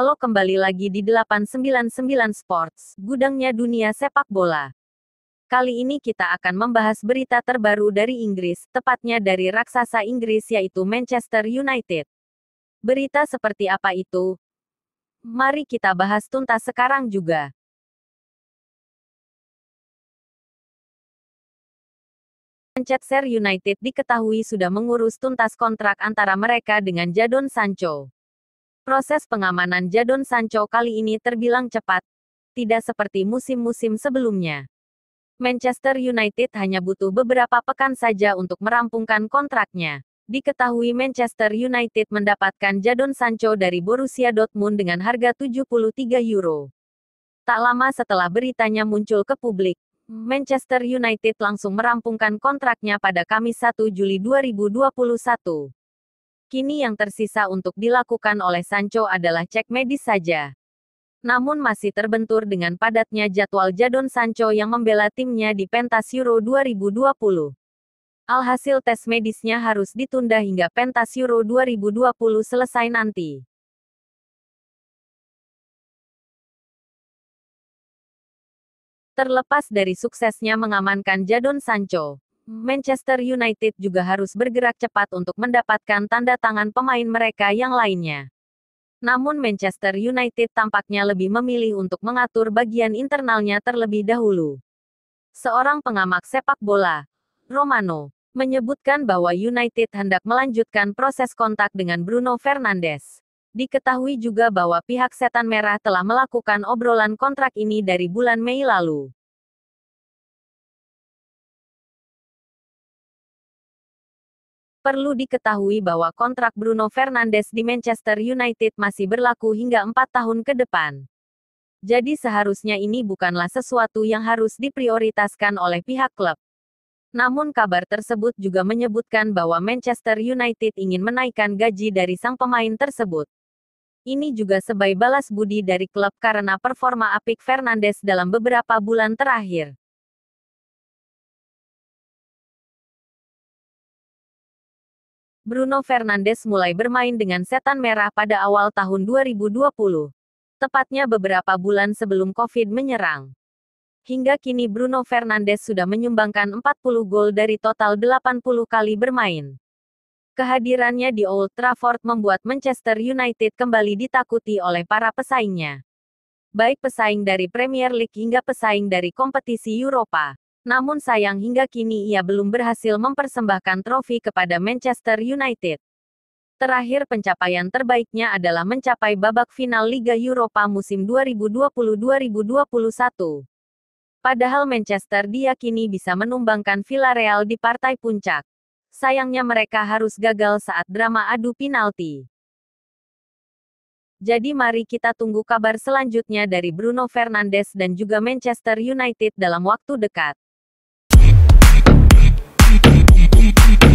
Halo kembali lagi di 899 Sports, gudangnya dunia sepak bola. Kali ini kita akan membahas berita terbaru dari Inggris, tepatnya dari raksasa Inggris yaitu Manchester United. Berita seperti apa itu? Mari kita bahas tuntas sekarang juga. Manchester United diketahui sudah mengurus tuntas kontrak antara mereka dengan Jadon Sancho. Proses pengamanan Jadon Sancho kali ini terbilang cepat, tidak seperti musim-musim sebelumnya. Manchester United hanya butuh beberapa pekan saja untuk merampungkan kontraknya. Diketahui Manchester United mendapatkan Jadon Sancho dari Borussia Dortmund dengan harga 73 euro. Tak lama setelah beritanya muncul ke publik, Manchester United langsung merampungkan kontraknya pada Kamis 1 Juli 2021. Kini yang tersisa untuk dilakukan oleh Sancho adalah cek medis saja. Namun masih terbentur dengan padatnya jadwal Jadon Sancho yang membela timnya di pentas Euro 2020. Alhasil tes medisnya harus ditunda hingga pentas Euro 2020 selesai nanti. Terlepas dari suksesnya mengamankan Jadon Sancho, Manchester United juga harus bergerak cepat untuk mendapatkan tanda tangan pemain mereka yang lainnya. Namun Manchester United tampaknya lebih memilih untuk mengatur bagian internalnya terlebih dahulu. Seorang pengamat sepak bola, Romano, menyebutkan bahwa United hendak melanjutkan proses kontak dengan Bruno Fernandes. Diketahui juga bahwa pihak Setan Merah telah melakukan obrolan kontrak ini dari bulan Mei lalu. Perlu diketahui bahwa kontrak Bruno Fernandes di Manchester United masih berlaku hingga empat tahun ke depan. Jadi seharusnya ini bukanlah sesuatu yang harus diprioritaskan oleh pihak klub. Namun kabar tersebut juga menyebutkan bahwa Manchester United ingin menaikkan gaji dari sang pemain tersebut. Ini juga sebagai balas budi dari klub karena performa apik Fernandes dalam beberapa bulan terakhir. Bruno Fernandes mulai bermain dengan Setan Merah pada awal tahun 2020. Tepatnya beberapa bulan sebelum COVID menyerang. Hingga kini Bruno Fernandes sudah menyumbangkan 40 gol dari total 80 kali bermain. Kehadirannya di Old Trafford membuat Manchester United kembali ditakuti oleh para pesaingnya. Baik pesaing dari Premier League hingga pesaing dari kompetisi Eropa. Namun sayang hingga kini ia belum berhasil mempersembahkan trofi kepada Manchester United. Terakhir pencapaian terbaiknya adalah mencapai babak final Liga Europa musim 2020-2021. Padahal Manchester diyakini bisa menumbangkan Villarreal di partai puncak. Sayangnya mereka harus gagal saat drama adu penalti. Jadi mari kita tunggu kabar selanjutnya dari Bruno Fernandes dan juga Manchester United dalam waktu dekat. boom, boom, boom.